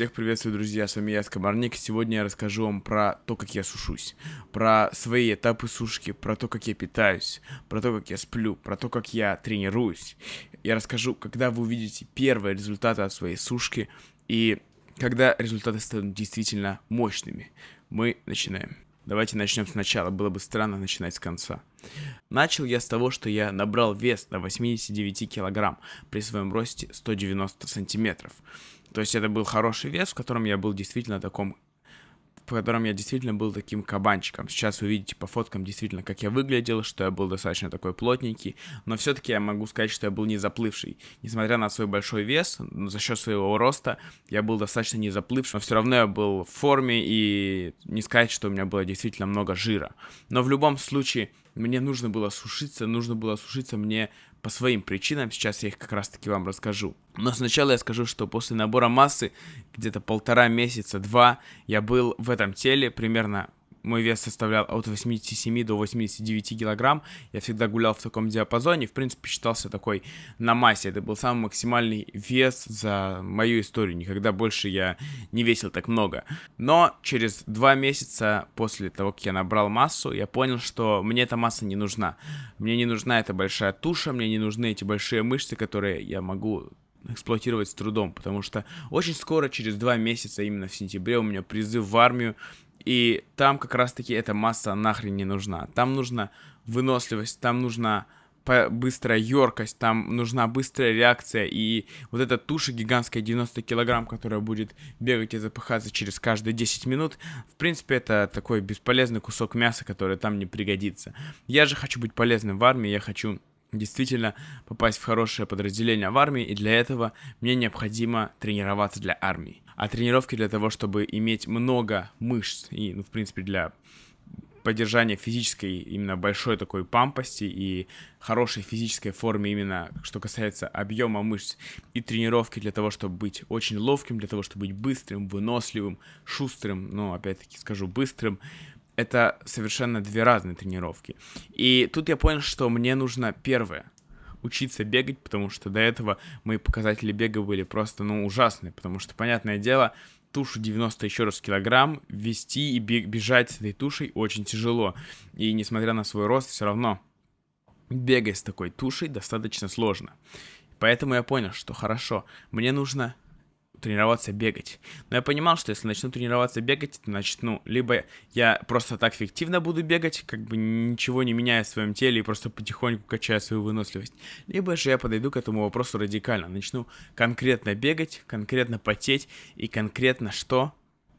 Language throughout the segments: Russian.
Всех приветствую, друзья, с вами я, Скобарник. Сегодня я расскажу вам про то, как я сушусь, про свои этапы сушки, про то, как я питаюсь, про то, как я сплю, про то, как я тренируюсь. Я расскажу, когда вы увидите первые результаты от своей сушки и когда результаты станут действительно мощными. Мы начинаем. Давайте начнем сначала, было бы странно начинать с конца. Начал я с того, что я набрал вес до 89 килограмм при своем росте 190 сантиметров. То есть это был хороший вес, в котором я был действительно в таком в котором я действительно был таким кабанчиком. Сейчас увидите по фоткам действительно, как я выглядел, что я был достаточно такой плотненький, но все-таки я могу сказать, что я был не заплывший. Несмотря на свой большой вес, за счет своего роста я был достаточно не заплывший, но все равно я был в форме и не сказать, что у меня было действительно много жира. Но в любом случае, мне нужно было сушиться, нужно было сушиться мне по своим причинам, сейчас я их как раз таки вам расскажу. Но сначала я скажу, что после набора массы, где-то полтора месяца, два, я был в этом теле примерно мой вес составлял от 87 до 89 килограмм. Я всегда гулял в таком диапазоне. В принципе, считался такой на массе. Это был самый максимальный вес за мою историю. Никогда больше я не весил так много. Но через два месяца после того, как я набрал массу, я понял, что мне эта масса не нужна. Мне не нужна эта большая туша, мне не нужны эти большие мышцы, которые я могу эксплуатировать с трудом, потому что очень скоро, через два месяца, именно в сентябре, у меня призыв в армию, и там как раз-таки эта масса нахрен не нужна. Там нужна выносливость, там нужна быстрая еркость, там нужна быстрая реакция, и вот эта туша гигантская 90 килограмм, которая будет бегать и запыхаться через каждые 10 минут, в принципе, это такой бесполезный кусок мяса, который там не пригодится. Я же хочу быть полезным в армии, я хочу действительно попасть в хорошее подразделение в армии, и для этого мне необходимо тренироваться для армии. А тренировки для того, чтобы иметь много мышц и, ну, в принципе, для поддержания физической именно большой такой пампости и хорошей физической форме именно что касается объема мышц и тренировки для того, чтобы быть очень ловким, для того, чтобы быть быстрым, выносливым, шустрым, но опять-таки скажу быстрым, это совершенно две разные тренировки. И тут я понял, что мне нужно первое, учиться бегать, потому что до этого мои показатели бега были просто, ну, ужасные, потому что, понятное дело, тушу 90 еще раз килограмм, вести и бежать с этой тушей очень тяжело. И несмотря на свой рост, все равно бегать с такой тушей достаточно сложно. Поэтому я понял, что хорошо, мне нужно тренироваться бегать. Но я понимал, что если начну тренироваться бегать, то ну либо я просто так фиктивно буду бегать, как бы ничего не меняя в своем теле и просто потихоньку качая свою выносливость, либо же я подойду к этому вопросу радикально, начну конкретно бегать, конкретно потеть и конкретно что?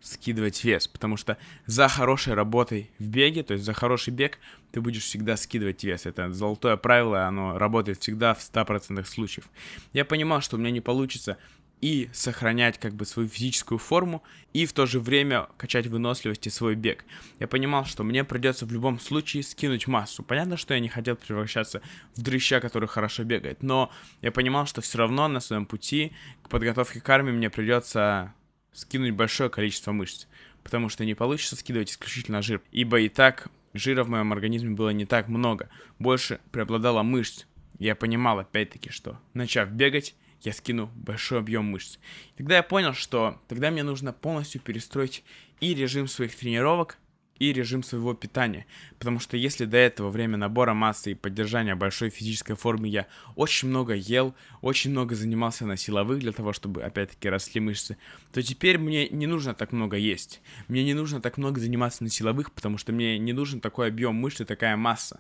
скидывать вес, потому что за хорошей работой в беге, то есть за хороший бег, ты будешь всегда скидывать вес. Это золотое правило, оно работает всегда в 100% случаев. Я понимал, что у меня не получится и сохранять как бы свою физическую форму и в то же время качать выносливость и свой бег. Я понимал, что мне придется в любом случае скинуть массу. Понятно, что я не хотел превращаться в дрыща, который хорошо бегает, но я понимал, что все равно на своем пути к подготовке к армии мне придется скинуть большое количество мышц, потому что не получится скидывать исключительно жир, ибо и так жира в моем организме было не так много, больше преобладала мышц. Я понимал опять-таки, что начав бегать, я скину большой объем мышц. И тогда я понял, что тогда мне нужно полностью перестроить и режим своих тренировок, и режим своего питания. Потому что если до этого время набора массы и поддержания большой физической формы я очень много ел, очень много занимался на силовых для того, чтобы опять-таки росли мышцы, то теперь мне не нужно так много есть. Мне не нужно так много заниматься на силовых, потому что мне не нужен такой объем мышц и такая масса.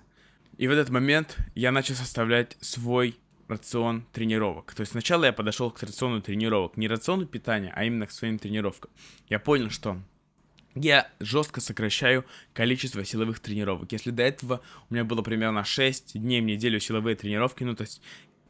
И в этот момент я начал составлять свой рацион тренировок. То есть сначала я подошел к рациону тренировок, не рациону питания, а именно к своим тренировкам. Я понял, что я жестко сокращаю количество силовых тренировок. Если до этого у меня было примерно 6 дней в неделю силовые тренировки, ну то есть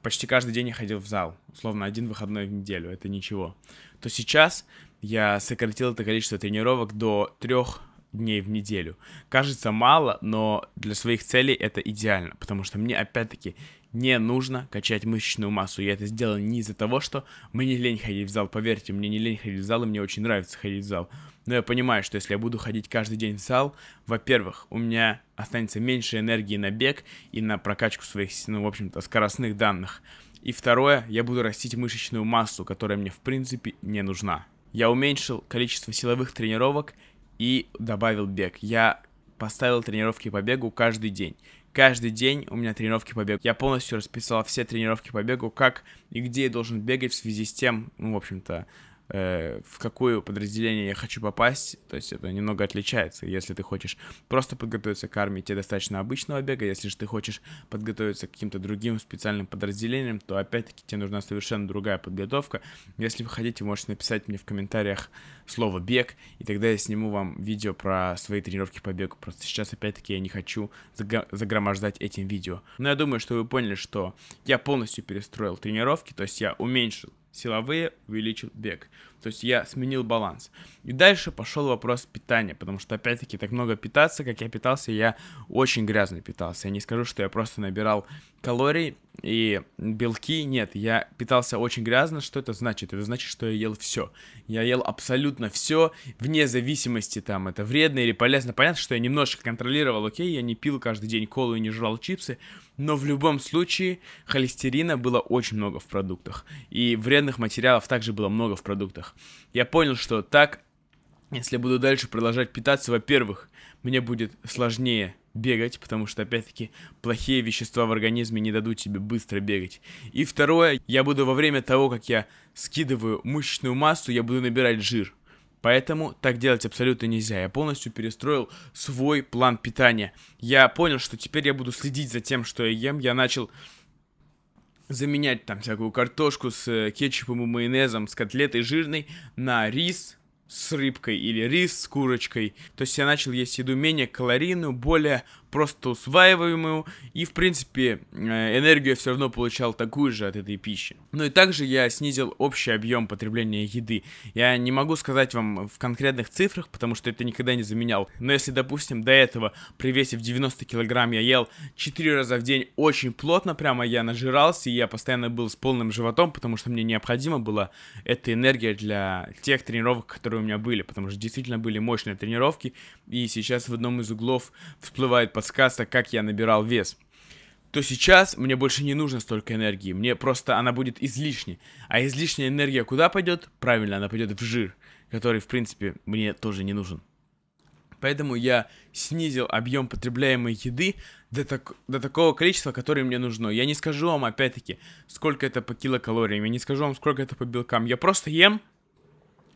почти каждый день я ходил в зал, условно один выходной в неделю, это ничего, то сейчас я сократил это количество тренировок до трех дней в неделю. Кажется мало, но для своих целей это идеально, потому что мне опять-таки не нужно качать мышечную массу. Я это сделал не из-за того, что мне лень ходить в зал. Поверьте, мне не лень ходить в зал, и мне очень нравится ходить в зал. Но я понимаю, что если я буду ходить каждый день в зал, во-первых, у меня останется меньше энергии на бег и на прокачку своих, ну, в общем-то, скоростных данных. И второе, я буду растить мышечную массу, которая мне, в принципе, не нужна. Я уменьшил количество силовых тренировок и добавил бег. Я поставил тренировки по бегу каждый день. Каждый день у меня тренировки по бегу. Я полностью расписал все тренировки по бегу, как и где я должен бегать в связи с тем, ну, в общем-то, Э, в какое подразделение я хочу попасть, то есть это немного отличается. Если ты хочешь просто подготовиться к армии, тебе достаточно обычного бега. Если же ты хочешь подготовиться к каким-то другим специальным подразделениям, то опять-таки тебе нужна совершенно другая подготовка. Если вы хотите, можете написать мне в комментариях слово «бег», и тогда я сниму вам видео про свои тренировки по бегу. Просто сейчас опять-таки я не хочу загромождать этим видео. Но я думаю, что вы поняли, что я полностью перестроил тренировки, то есть я уменьшил силовые увеличил бег. То есть я сменил баланс. И дальше пошел вопрос питания, потому что опять-таки так много питаться, как я питался, я очень грязно питался. Я не скажу, что я просто набирал калорий и белки. Нет, я питался очень грязно. Что это значит? Это значит, что я ел все. Я ел абсолютно все, вне зависимости там, это вредно или полезно. Понятно, что я немножечко контролировал, окей, я не пил каждый день колу и не жрал чипсы, но в любом случае холестерина было очень много в продуктах. И вредных материалов также было много в продуктах. Я понял, что так, если буду дальше продолжать питаться, во-первых, мне будет сложнее бегать, потому что, опять-таки, плохие вещества в организме не дадут тебе быстро бегать. И второе, я буду во время того, как я скидываю мышечную массу, я буду набирать жир. Поэтому так делать абсолютно нельзя. Я полностью перестроил свой план питания. Я понял, что теперь я буду следить за тем, что я ем. Я начал заменять там всякую картошку с э, кетчупом и майонезом, с котлетой жирной на рис, с рыбкой или рис с курочкой. То есть я начал есть еду менее калорийную, более просто усваиваемую. И, в принципе, э, энергию я все равно получал такую же от этой пищи. Ну и также я снизил общий объем потребления еды. Я не могу сказать вам в конкретных цифрах, потому что это никогда не заменял. Но если, допустим, до этого при весе в 90 килограмм я ел 4 раза в день очень плотно, прямо я нажирался, и я постоянно был с полным животом, потому что мне необходима была эта энергия для тех тренировок, которые у меня были, потому что действительно были мощные тренировки, и сейчас в одном из углов всплывает подсказка, как я набирал вес то сейчас мне больше не нужно столько энергии, мне просто она будет излишней. А излишняя энергия куда пойдет? Правильно, она пойдет в жир, который, в принципе, мне тоже не нужен. Поэтому я снизил объем потребляемой еды до, так до такого количества, которое мне нужно. Я не скажу вам, опять-таки, сколько это по килокалориям, я не скажу вам, сколько это по белкам. Я просто ем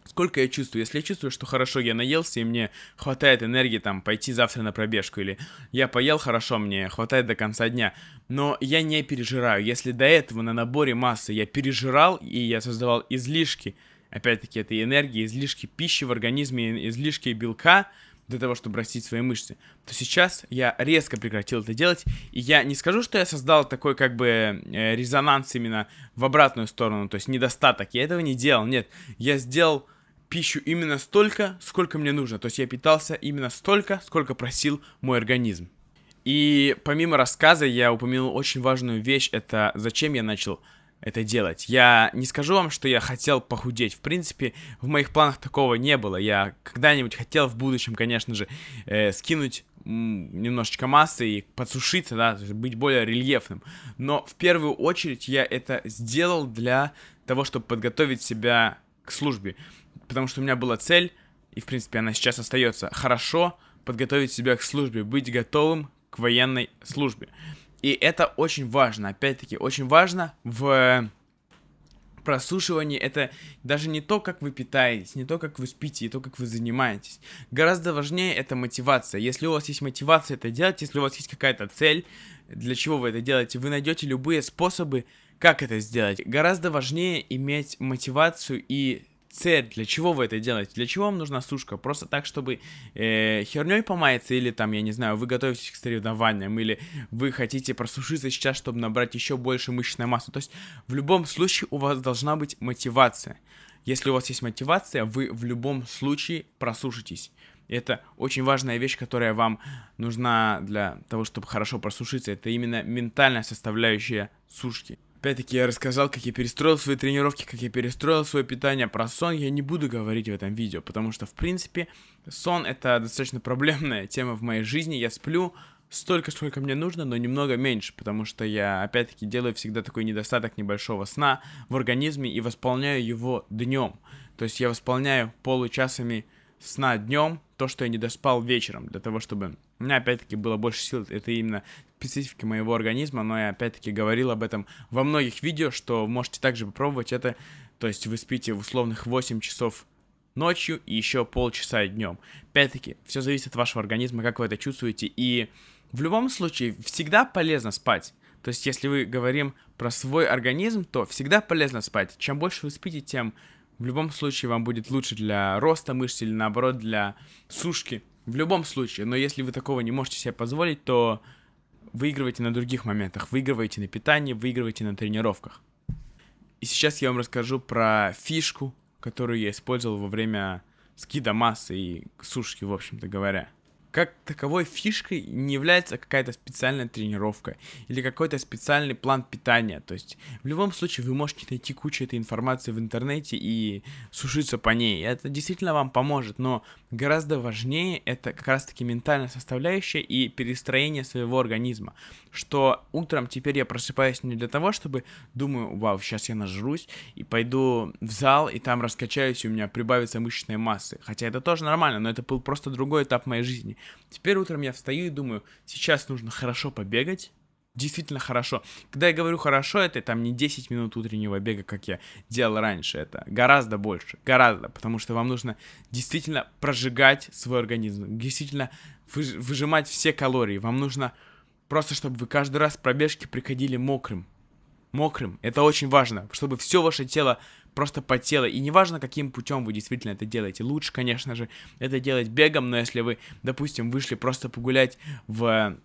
сколько я чувствую. Если я чувствую, что хорошо я наелся, и мне хватает энергии там пойти завтра на пробежку, или я поел хорошо, мне хватает до конца дня, но я не пережираю. Если до этого на наборе массы я пережирал, и я создавал излишки, опять-таки, этой энергии, излишки пищи в организме, излишки белка, для того, чтобы растить свои мышцы, то сейчас я резко прекратил это делать, и я не скажу, что я создал такой как бы э, резонанс именно в обратную сторону, то есть недостаток, я этого не делал, нет, я сделал пищу именно столько, сколько мне нужно. То есть я питался именно столько, сколько просил мой организм. И помимо рассказа я упомянул очень важную вещь, это зачем я начал это делать. Я не скажу вам, что я хотел похудеть. В принципе, в моих планах такого не было. Я когда-нибудь хотел в будущем, конечно же, э, скинуть немножечко массы и подсушиться, да, быть более рельефным. Но в первую очередь я это сделал для того, чтобы подготовить себя к службе потому что у меня была цель, и в принципе она сейчас остается, хорошо подготовить себя к службе, быть готовым к военной службе. И это очень важно, опять-таки, очень важно в просушивание это даже не то, как вы питаетесь, не то, как вы спите, не то, как вы занимаетесь. Гораздо важнее это мотивация. Если у вас есть мотивация это делать, если у вас есть какая-то цель, для чего вы это делаете, вы найдете любые способы, как это сделать. Гораздо важнее иметь мотивацию и цель, для чего вы это делаете, для чего вам нужна сушка, просто так, чтобы э, херней помаяться, или там, я не знаю, вы готовитесь к соревнованиям, или вы хотите просушиться сейчас, чтобы набрать еще больше мышечной массы, то есть в любом случае у вас должна быть мотивация. Если у вас есть мотивация, вы в любом случае просушитесь. Это очень важная вещь, которая вам нужна для того, чтобы хорошо просушиться. Это именно ментальная составляющая сушки. Опять-таки я рассказал, как я перестроил свои тренировки, как я перестроил свое питание. Про сон я не буду говорить в этом видео, потому что, в принципе, сон это достаточно проблемная тема в моей жизни. Я сплю столько, сколько мне нужно, но немного меньше, потому что я, опять-таки, делаю всегда такой недостаток небольшого сна в организме и восполняю его днем. То есть я восполняю получасами сна днем то, что я не доспал вечером, для того, чтобы у меня, опять-таки, было больше сил. Это именно специфики моего организма, но я опять-таки говорил об этом во многих видео, что можете также попробовать это, то есть вы спите в условных 8 часов ночью и еще полчаса днем. Опять-таки, все зависит от вашего организма, как вы это чувствуете, и в любом случае всегда полезно спать. То есть, если мы говорим про свой организм, то всегда полезно спать. Чем больше вы спите, тем в любом случае вам будет лучше для роста мышц или наоборот для сушки. В любом случае, но если вы такого не можете себе позволить, то выигрываете на других моментах, выигрываете на питании, выигрываете на тренировках. И сейчас я вам расскажу про фишку, которую я использовал во время скида массы и сушки, в общем-то говоря как таковой фишкой не является какая-то специальная тренировка или какой-то специальный план питания. То есть в любом случае вы можете найти кучу этой информации в интернете и сушиться по ней. Это действительно вам поможет, но гораздо важнее это как раз-таки ментальная составляющая и перестроение своего организма. Что утром теперь я просыпаюсь не для того, чтобы думаю, вау, сейчас я нажрусь и пойду в зал и там раскачаюсь и у меня прибавится мышечная массы. Хотя это тоже нормально, но это был просто другой этап моей жизни. Теперь утром я встаю и думаю, сейчас нужно хорошо побегать, действительно хорошо. Когда я говорю хорошо, это там не 10 минут утреннего бега, как я делал раньше, это гораздо больше, гораздо, потому что вам нужно действительно прожигать свой организм, действительно выжимать все калории, вам нужно просто, чтобы вы каждый раз пробежки приходили мокрым, мокрым. Это очень важно, чтобы все ваше тело просто потело. И неважно, каким путем вы действительно это делаете. Лучше, конечно же, это делать бегом, но если вы, допустим, вышли просто погулять в э,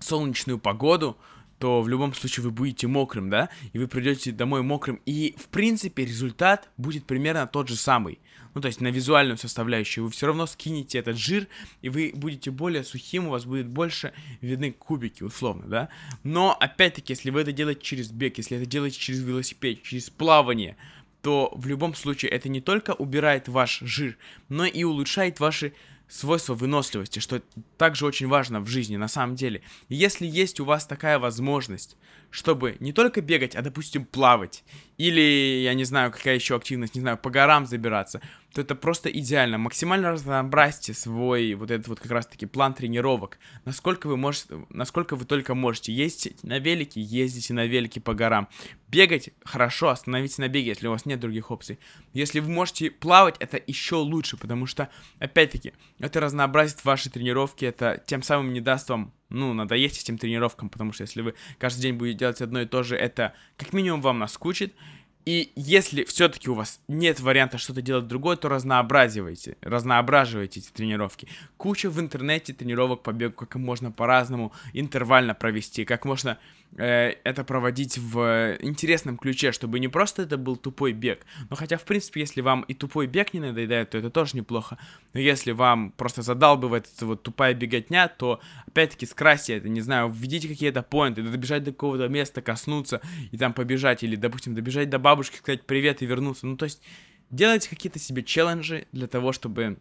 солнечную погоду, то в любом случае вы будете мокрым, да, и вы придете домой мокрым, и в принципе результат будет примерно тот же самый ну, то есть на визуальную составляющую, вы все равно скинете этот жир, и вы будете более сухим, у вас будет больше видны кубики, условно, да. Но, опять-таки, если вы это делаете через бег, если это делаете через велосипед, через плавание, то в любом случае это не только убирает ваш жир, но и улучшает ваши свойства выносливости, что также очень важно в жизни на самом деле. Если есть у вас такая возможность, чтобы не только бегать, а, допустим, плавать, или, я не знаю, какая еще активность, не знаю, по горам забираться, то это просто идеально. Максимально разнообразьте свой вот этот вот как раз-таки план тренировок. Насколько вы можете, насколько вы только можете. Ездите на велике, ездите на велике по горам. Бегать хорошо, остановитесь на беге, если у вас нет других опций. Если вы можете плавать, это еще лучше, потому что, опять-таки, это разнообразит ваши тренировки, это тем самым не даст вам ну, надоесть этим тренировкам, потому что если вы каждый день будете делать одно и то же, это как минимум вам наскучит, и если все-таки у вас нет варианта что-то делать другое, то разнообразивайте, разноображивайте эти тренировки. Куча в интернете тренировок по бегу, как можно по-разному интервально провести, как можно Э, это проводить в интересном ключе, чтобы не просто это был тупой бег, но ну, хотя, в принципе, если вам и тупой бег не надоедает, то это тоже неплохо, но если вам просто задал бы в этот вот тупая беготня, то, опять-таки, скрасьте это, не знаю, введите какие-то поинты, добежать до какого-то места, коснуться и там побежать, или, допустим, добежать до бабушки, сказать привет и вернуться, ну, то есть, делайте какие-то себе челленджи для того, чтобы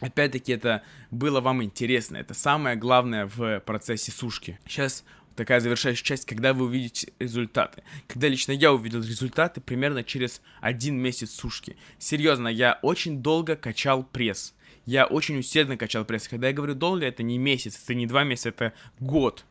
Опять-таки, это было вам интересно. Это самое главное в процессе сушки. Сейчас такая завершающая часть, когда вы увидите результаты. Когда лично я увидел результаты примерно через один месяц сушки. Серьезно, я очень долго качал пресс. Я очень усердно качал пресс. Когда я говорю долго, это не месяц, это не два месяца, это год.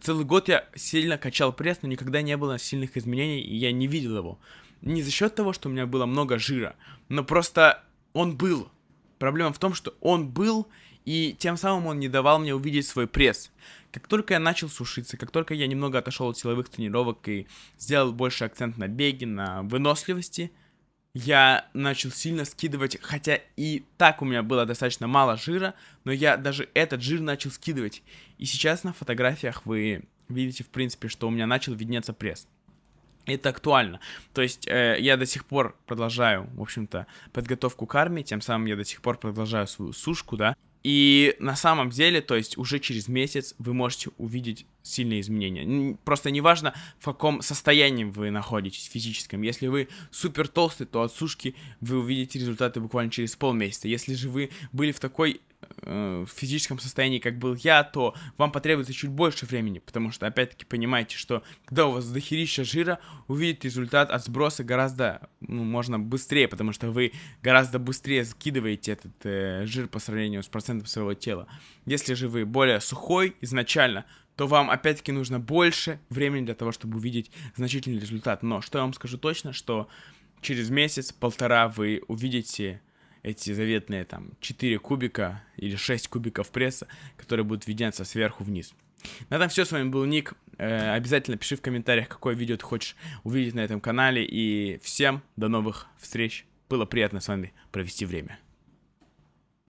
Целый год я сильно качал пресс, но никогда не было сильных изменений, и я не видел его. Не за счет того, что у меня было много жира, но просто он был. Проблема в том, что он был, и тем самым он не давал мне увидеть свой пресс. Как только я начал сушиться, как только я немного отошел от силовых тренировок и сделал больше акцент на беге, на выносливости, я начал сильно скидывать, хотя и так у меня было достаточно мало жира, но я даже этот жир начал скидывать. И сейчас на фотографиях вы видите, в принципе, что у меня начал виднеться пресс. Это актуально. То есть э, я до сих пор продолжаю, в общем-то, подготовку к армии, тем самым я до сих пор продолжаю свою сушку, да. И на самом деле, то есть уже через месяц вы можете увидеть сильные изменения. Просто неважно, в каком состоянии вы находитесь физическом. Если вы супер толстый, то от сушки вы увидите результаты буквально через полмесяца. Если же вы были в такой Э, в физическом состоянии, как был я, то вам потребуется чуть больше времени, потому что, опять-таки, понимаете, что когда у вас дохерища жира, увидеть результат от сброса гораздо, ну, можно быстрее, потому что вы гораздо быстрее скидываете этот э, жир по сравнению с процентом своего тела. Если же вы более сухой изначально, то вам опять-таки нужно больше времени для того, чтобы увидеть значительный результат. Но что я вам скажу точно, что через месяц-полтора вы увидите эти заветные там 4 кубика или 6 кубиков пресса, которые будут введеться сверху вниз. На этом все, с вами был Ник. Э, обязательно пиши в комментариях, какое видео ты хочешь увидеть на этом канале. И всем до новых встреч. Было приятно с вами провести время.